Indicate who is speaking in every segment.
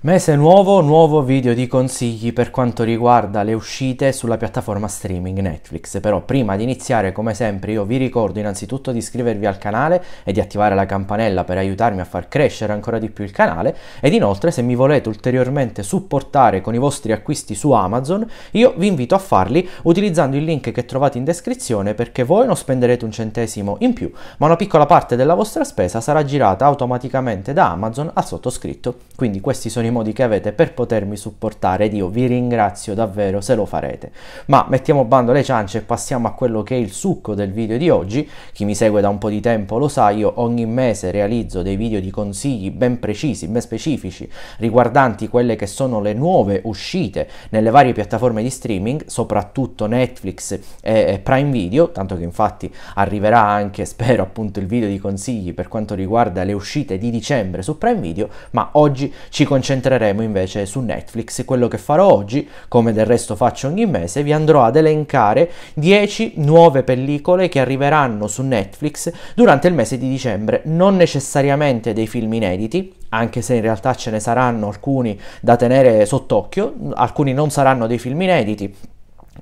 Speaker 1: Mese nuovo, nuovo video di consigli per quanto riguarda le uscite sulla piattaforma streaming Netflix. Però prima di iniziare, come sempre, io vi ricordo innanzitutto di iscrivervi al canale e di attivare la campanella per aiutarmi a far crescere ancora di più il canale ed inoltre se mi volete ulteriormente supportare con i vostri acquisti su Amazon, io vi invito a farli utilizzando il link che trovate in descrizione perché voi non spenderete un centesimo in più, ma una piccola parte della vostra spesa sarà girata automaticamente da Amazon al sottoscritto. Quindi questi sono i modi che avete per potermi supportare ed io vi ringrazio davvero se lo farete. Ma mettiamo bando le ciance e passiamo a quello che è il succo del video di oggi. Chi mi segue da un po' di tempo lo sa, io ogni mese realizzo dei video di consigli ben precisi, ben specifici, riguardanti quelle che sono le nuove uscite nelle varie piattaforme di streaming, soprattutto Netflix e Prime Video, tanto che infatti arriverà anche, spero, appunto il video di consigli per quanto riguarda le uscite di dicembre su Prime Video, ma oggi ci concentriamo concentreremo invece su Netflix. Quello che farò oggi, come del resto faccio ogni mese, vi andrò ad elencare 10 nuove pellicole che arriveranno su Netflix durante il mese di dicembre. Non necessariamente dei film inediti, anche se in realtà ce ne saranno alcuni da tenere sott'occhio, alcuni non saranno dei film inediti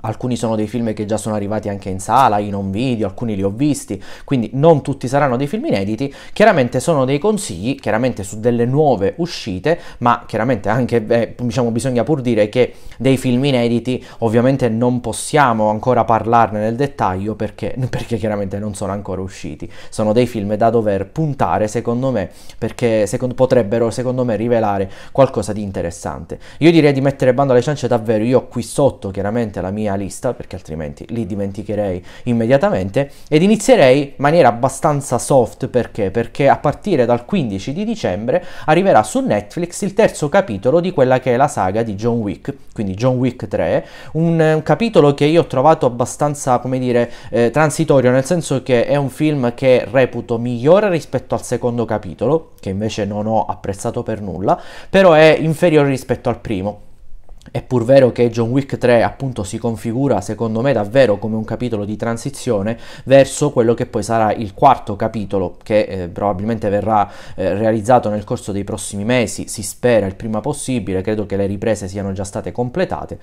Speaker 1: alcuni sono dei film che già sono arrivati anche in sala, in home video, alcuni li ho visti, quindi non tutti saranno dei film inediti, chiaramente sono dei consigli, chiaramente su delle nuove uscite, ma chiaramente anche, eh, diciamo, bisogna pur dire che dei film inediti ovviamente non possiamo ancora parlarne nel dettaglio perché, perché chiaramente non sono ancora usciti, sono dei film da dover puntare secondo me, perché secondo, potrebbero secondo me rivelare qualcosa di interessante. Io direi di mettere bando alle ciance davvero, io qui sotto chiaramente la mia lista, perché altrimenti li dimenticherei immediatamente, ed inizierei in maniera abbastanza soft perché? Perché a partire dal 15 di dicembre arriverà su Netflix il terzo capitolo di quella che è la saga di John Wick, quindi John Wick 3, un, un capitolo che io ho trovato abbastanza, come dire, eh, transitorio, nel senso che è un film che reputo migliore rispetto al secondo capitolo, che invece non ho apprezzato per nulla, però è inferiore rispetto al primo. È pur vero che John Wick 3 appunto si configura secondo me davvero come un capitolo di transizione verso quello che poi sarà il quarto capitolo che eh, probabilmente verrà eh, realizzato nel corso dei prossimi mesi, si spera il prima possibile, credo che le riprese siano già state completate,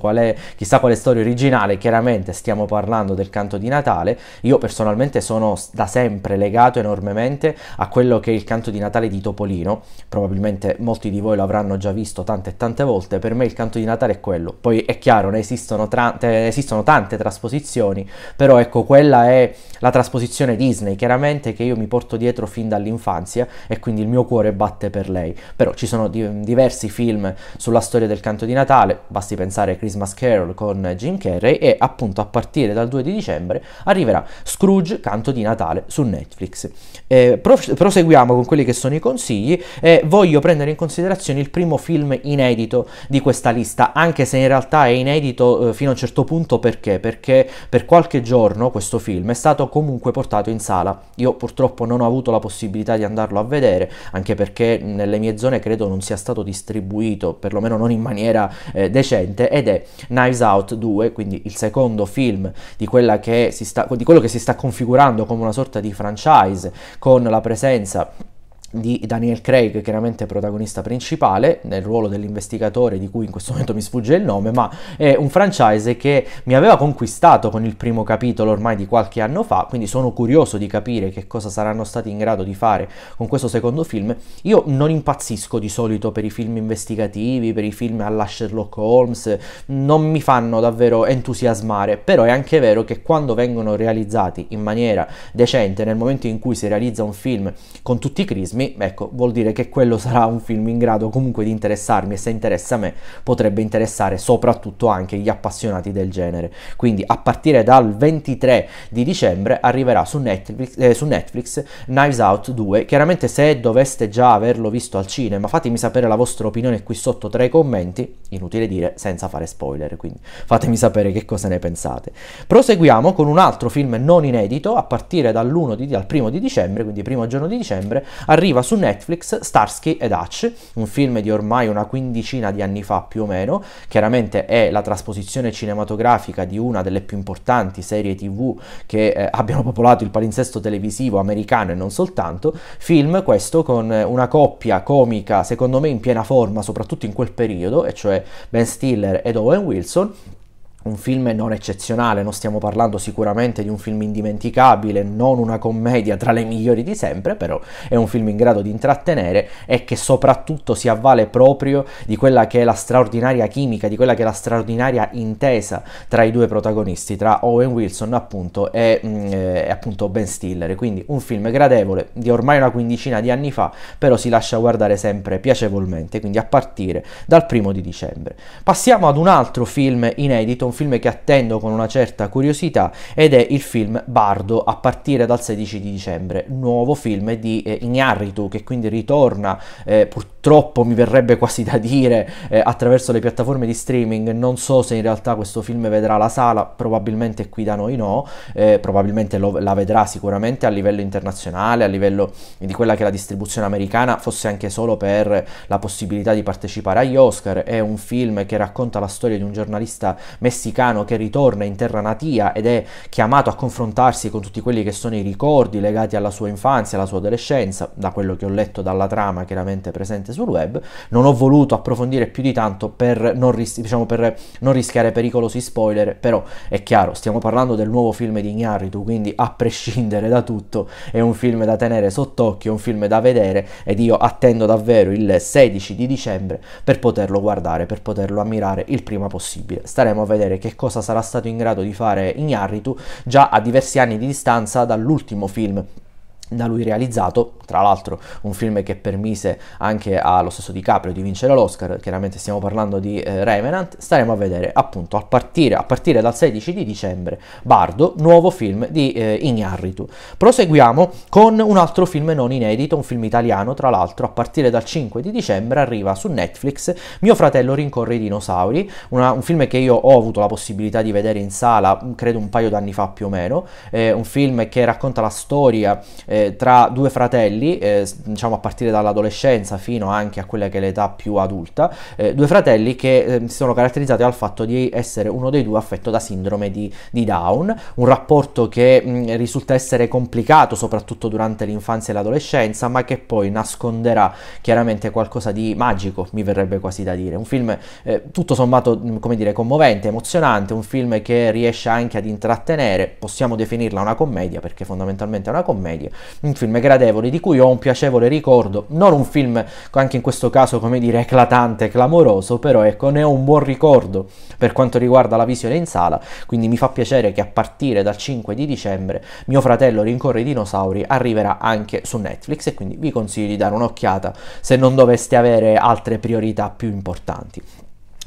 Speaker 1: Qual è, chissà quale storia originale, chiaramente stiamo parlando del canto di Natale. Io personalmente sono da sempre legato enormemente a quello che è il canto di Natale di Topolino. Probabilmente molti di voi lo avranno già visto tante e tante volte. Per me il canto di Natale è quello. Poi è chiaro, ne esistono, tra, ne esistono tante trasposizioni, però ecco, quella è la trasposizione Disney, chiaramente che io mi porto dietro fin dall'infanzia e quindi il mio cuore batte per lei. Però ci sono di, diversi film sulla storia del canto di Natale, basti pensare passare Christmas Carol con Jim Carrey e appunto a partire dal 2 di dicembre arriverà Scrooge, canto di Natale su Netflix. Eh, proseguiamo con quelli che sono i consigli e eh, voglio prendere in considerazione il primo film inedito di questa lista, anche se in realtà è inedito eh, fino a un certo punto perché? Perché per qualche giorno questo film è stato comunque portato in sala. Io purtroppo non ho avuto la possibilità di andarlo a vedere, anche perché nelle mie zone credo non sia stato distribuito, perlomeno non in maniera eh, decente ed è Knives Out 2, quindi il secondo film di, che sta, di quello che si sta configurando come una sorta di franchise con la presenza di Daniel Craig, chiaramente protagonista principale, nel ruolo dell'investigatore di cui in questo momento mi sfugge il nome, ma è un franchise che mi aveva conquistato con il primo capitolo ormai di qualche anno fa, quindi sono curioso di capire che cosa saranno stati in grado di fare con questo secondo film. Io non impazzisco di solito per i film investigativi, per i film alla Sherlock Holmes, non mi fanno davvero entusiasmare, però è anche vero che quando vengono realizzati in maniera decente, nel momento in cui si realizza un film con tutti i crismi, me, ecco, vuol dire che quello sarà un film in grado comunque di interessarmi e se interessa a me potrebbe interessare soprattutto anche gli appassionati del genere. Quindi a partire dal 23 di dicembre arriverà su Netflix, eh, su Netflix Knives Out 2. Chiaramente se doveste già averlo visto al cinema fatemi sapere la vostra opinione qui sotto tra i commenti, inutile dire senza fare spoiler, quindi fatemi sapere che cosa ne pensate. Proseguiamo con un altro film non inedito a partire dall'1 di, dal primo di dicembre, quindi primo giorno di dicembre, arriva arriva su Netflix Starsky ed Hutch, un film di ormai una quindicina di anni fa più o meno, chiaramente è la trasposizione cinematografica di una delle più importanti serie tv che eh, abbiano popolato il palinsesto televisivo americano e non soltanto, film questo con una coppia comica secondo me in piena forma soprattutto in quel periodo, e cioè Ben Stiller ed Owen Wilson, un film non eccezionale, non stiamo parlando sicuramente di un film indimenticabile, non una commedia tra le migliori di sempre, però è un film in grado di intrattenere e che soprattutto si avvale proprio di quella che è la straordinaria chimica, di quella che è la straordinaria intesa tra i due protagonisti, tra Owen Wilson appunto e, mm, eh, appunto Ben Stiller. Quindi un film gradevole di ormai una quindicina di anni fa, però si lascia guardare sempre piacevolmente, quindi a partire dal primo di dicembre. Passiamo ad un altro film inedito, un film che attendo con una certa curiosità ed è il film Bardo a partire dal 16 di dicembre, nuovo film di eh, Ignarritu che quindi ritorna eh, purtroppo troppo mi verrebbe quasi da dire eh, attraverso le piattaforme di streaming non so se in realtà questo film vedrà la sala probabilmente qui da noi no eh, probabilmente lo, la vedrà sicuramente a livello internazionale a livello di quella che è la distribuzione americana fosse anche solo per la possibilità di partecipare agli Oscar è un film che racconta la storia di un giornalista messicano che ritorna in terra natia ed è chiamato a confrontarsi con tutti quelli che sono i ricordi legati alla sua infanzia alla sua adolescenza da quello che ho letto dalla trama chiaramente presente direttamente sul web. Non ho voluto approfondire più di tanto per non, ris- diciamo, per non rischiare pericolosi spoiler, però è chiaro, stiamo parlando del nuovo film di Ignarritu, quindi a prescindere da tutto è un film da tenere sott'occhio, è un film da vedere ed io attendo davvero il 16 di dicembre per poterlo guardare, per poterlo ammirare il prima possibile. Staremo a vedere che cosa sarà stato in grado di fare Ignarritu già a diversi anni di distanza dall'ultimo film da lui realizzato tra l'altro un film che permise anche allo stesso DiCaprio di vincere l'Oscar, chiaramente stiamo parlando di eh, Revenant, staremo a vedere appunto a partire, a partire, dal 16 di dicembre Bardo, nuovo film di eh, Ignarritu. Proseguiamo con un altro film non inedito, un film italiano tra l'altro, a partire dal 5 di dicembre arriva su Netflix Mio fratello rincorre i dinosauri, una, un film che io ho avuto la possibilità di vedere in sala mm, credo un paio d'anni fa più o meno, eh, un film che racconta la storia eh, tra due fratelli fratelli, eh, diciamo a partire dall'adolescenza fino anche a quella che è l'età più adulta, eh, due fratelli che ehm, si sono caratterizzati dal fatto di essere uno dei due affetto da sindrome di, di Down, un rapporto che mh, risulta essere complicato soprattutto durante l'infanzia e l'adolescenza, ma che poi nasconderà chiaramente qualcosa di magico, mi verrebbe quasi da dire. Un film eh, tutto sommato, come dire, commovente, emozionante, un film che riesce anche ad intrattenere, possiamo definirla una commedia perché fondamentalmente è una commedia, un film gradevole di cui cui ho un piacevole ricordo, non un film anche in questo caso come dire eclatante, clamoroso, però ecco ne ho un buon ricordo per quanto riguarda la visione in sala, quindi mi fa piacere che a partire dal 5 di dicembre mio fratello rincorre i dinosauri arriverà anche su Netflix e quindi vi consiglio di dare un'occhiata se non doveste avere altre priorità più importanti.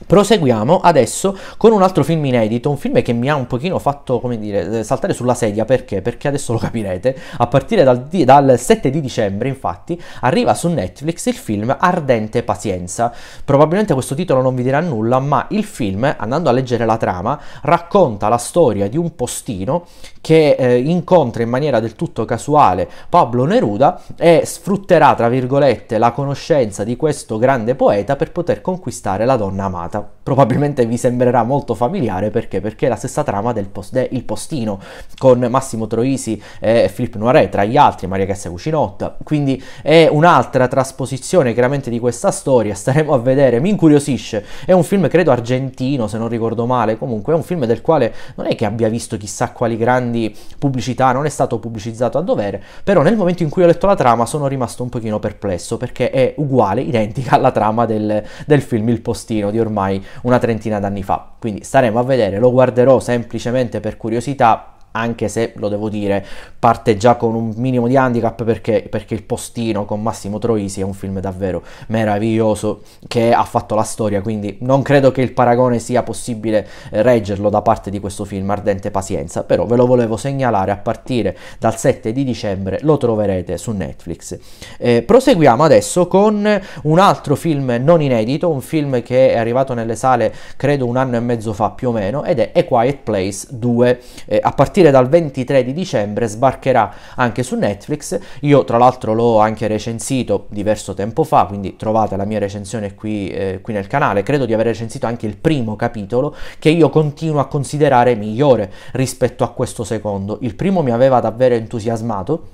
Speaker 1: Proseguiamo adesso con un altro film inedito, un film che mi ha un pochino fatto, come dire, eh, saltare sulla sedia, perché? Perché adesso lo capirete, a partire dal, dal 7 di dicembre infatti arriva su Netflix il film Ardente Pazienza. Probabilmente questo titolo non vi dirà nulla, ma il film, andando a leggere la trama, racconta la storia di un postino che eh, incontra in maniera del tutto casuale Pablo Neruda e sfrutterà, tra virgolette, la conoscenza di questo grande poeta per poter conquistare la donna amata. た probabilmente vi sembrerà molto familiare perché? Perché è la stessa trama del post- de- Il Postino con Massimo Troisi e Philippe Noiret, tra gli altri Maria Cassia Cucinotta. Quindi è un'altra trasposizione chiaramente di questa storia, staremo a vedere, mi incuriosisce. È un film credo argentino, se non ricordo male, comunque è un film del quale non è che abbia visto chissà quali grandi pubblicità, non è stato pubblicizzato a dovere, però nel momento in cui ho letto la trama sono rimasto un pochino perplesso perché è uguale, identica alla trama del, del film Il Postino di ormai una trentina d'anni fa. Quindi staremo a vedere, lo guarderò semplicemente per curiosità anche se lo devo dire, parte già con un minimo di handicap perché, perché Il postino con Massimo Troisi è un film davvero meraviglioso che ha fatto la storia, quindi non credo che il paragone sia possibile eh, reggerlo da parte di questo film, ardente pazienza, però ve lo volevo segnalare a partire dal 7 di dicembre, lo troverete su Netflix. Eh, proseguiamo adesso con un altro film non inedito, un film che è arrivato nelle sale credo un anno e mezzo fa più o meno ed è A Quiet Place 2, eh, a partire partire dal 23 di dicembre sbarcherà anche su Netflix. Io tra l'altro l'ho anche recensito diverso tempo fa, quindi trovate la mia recensione qui, eh, qui nel canale. Credo di aver recensito anche il primo capitolo che io continuo a considerare migliore rispetto a questo secondo. Il primo mi aveva davvero entusiasmato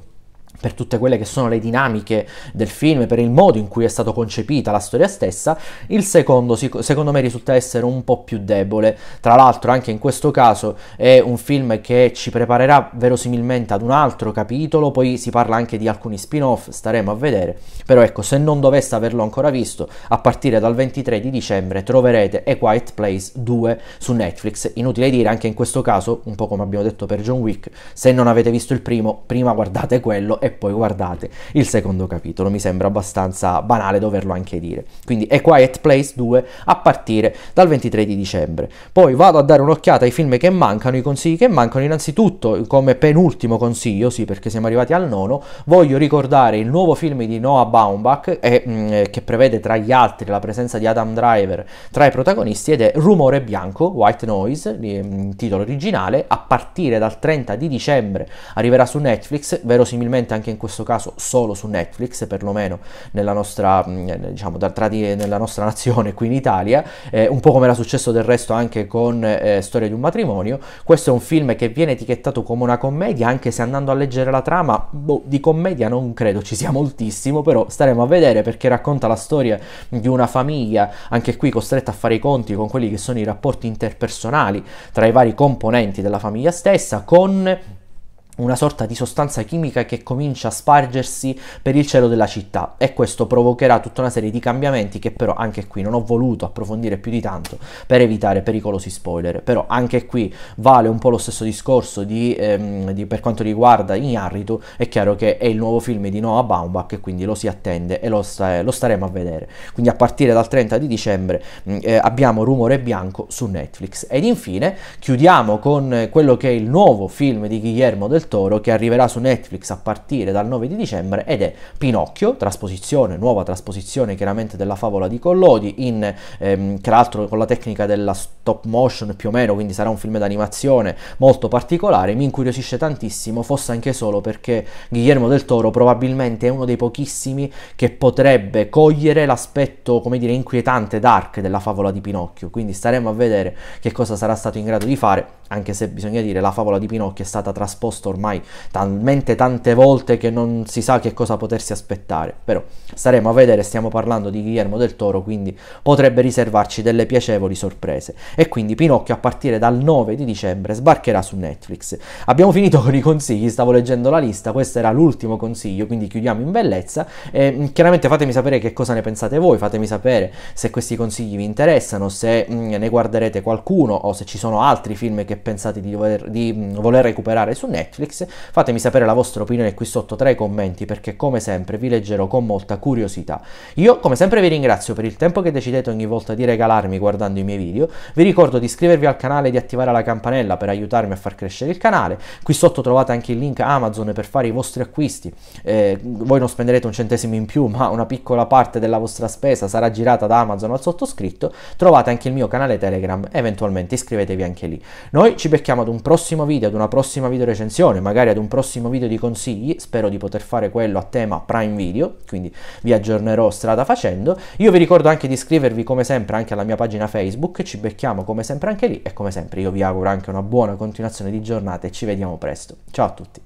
Speaker 1: per tutte quelle che sono le dinamiche del film, per il modo in cui è stata concepita la storia stessa, il secondo secondo me risulta essere un po' più debole. Tra l'altro anche in questo caso è un film che ci preparerà verosimilmente ad un altro capitolo, poi si parla anche di alcuni spin-off, staremo a vedere. Però ecco, se non doveste averlo ancora visto, a partire dal 23 di dicembre troverete A Quiet Place 2 su Netflix. Inutile dire anche in questo caso, un po' come abbiamo detto per John Wick, se non avete visto il primo, prima guardate quello e e poi guardate il secondo capitolo, mi sembra abbastanza banale doverlo anche dire. Quindi è Quiet Place 2 a partire dal 23 di dicembre. Poi vado a dare un'occhiata ai film che mancano, i consigli che mancano, innanzitutto come penultimo consiglio, sì perché siamo arrivati al nono, voglio ricordare il nuovo film di Noah Baumbach eh, mh, mm, eh, che prevede tra gli altri la presenza di Adam Driver tra i protagonisti ed è Rumore Bianco, White Noise, mh, mm, titolo originale, a partire dal 30 di dicembre arriverà su Netflix, verosimilmente anche anche in questo caso solo su Netflix, perlomeno nella nostra, mm, diciamo, tra di, nella nostra nazione qui in Italia, eh, un po' come era successo del resto anche con eh, Storia di un matrimonio. Questo è un film che viene etichettato come una commedia, anche se andando a leggere la trama, boh, di commedia non credo ci sia moltissimo, però staremo a vedere perché racconta la storia di una famiglia, anche qui costretta a fare i conti con quelli che sono i rapporti interpersonali tra i vari componenti della famiglia stessa, con una sorta di sostanza chimica che comincia a spargersi per il cielo della città e questo provocherà tutta una serie di cambiamenti che però anche qui non ho voluto approfondire più di tanto per evitare pericolosi spoiler, però anche qui vale un po' lo stesso discorso di, ehm, di, per quanto riguarda Ignarritu, è chiaro che è il nuovo film di Noah Baumbach e quindi lo si attende e lo, sta, lo staremo a vedere. Quindi a partire dal 30 di dicembre mm, eh, abbiamo Rumore Bianco su Netflix ed infine chiudiamo con quello che è il nuovo film di Guillermo del Toro che arriverà su Netflix a partire dal 9 di dicembre ed è Pinocchio, trasposizione, nuova trasposizione chiaramente della favola di Collodi, in, ehm, tra l'altro con la tecnica della stop motion più o meno, quindi sarà un film d'animazione molto particolare, mi incuriosisce tantissimo, fosse anche solo perché Guillermo del Toro probabilmente è uno dei pochissimi che potrebbe cogliere l'aspetto, come dire, inquietante, dark della favola di Pinocchio, quindi staremo a vedere che cosa sarà stato in grado di fare, anche se bisogna dire la favola di Pinocchio è stata trasposta ormai ormai talmente tante volte che non si sa che cosa potersi aspettare, però staremo a vedere, stiamo parlando di Guillermo del Toro, quindi potrebbe riservarci delle piacevoli sorprese. E quindi Pinocchio a partire dal 9 di dicembre sbarcherà su Netflix. Abbiamo finito con i consigli, stavo leggendo la lista, questo era l'ultimo consiglio, quindi chiudiamo in bellezza. E, mm, chiaramente fatemi sapere che cosa ne pensate voi, fatemi sapere se questi consigli vi interessano, se mh, mm, ne guarderete qualcuno o se ci sono altri film che pensate di, dover, di mh, mm, voler recuperare su Netflix Netflix. Fatemi sapere la vostra opinione qui sotto tra i commenti perché come sempre vi leggerò con molta curiosità. Io come sempre vi ringrazio per il tempo che decidete ogni volta di regalarmi guardando i miei video. Vi ricordo di iscrivervi al canale e di attivare la campanella per aiutarmi a far crescere il canale. Qui sotto trovate anche il link Amazon per fare i vostri acquisti. Eh, voi non spenderete un centesimo in più, ma una piccola parte della vostra spesa sarà girata da Amazon al sottoscritto. Trovate anche il mio canale Telegram, eventualmente iscrivetevi anche lì. Noi ci becchiamo ad un prossimo video, ad una prossima video recensione attenzione magari ad un prossimo video di consigli, spero di poter fare quello a tema Prime Video, quindi vi aggiornerò strada facendo. Io vi ricordo anche di iscrivervi come sempre anche alla mia pagina Facebook, ci becchiamo come sempre anche lì e come sempre io vi auguro anche una buona continuazione di giornata e ci vediamo presto. Ciao a tutti!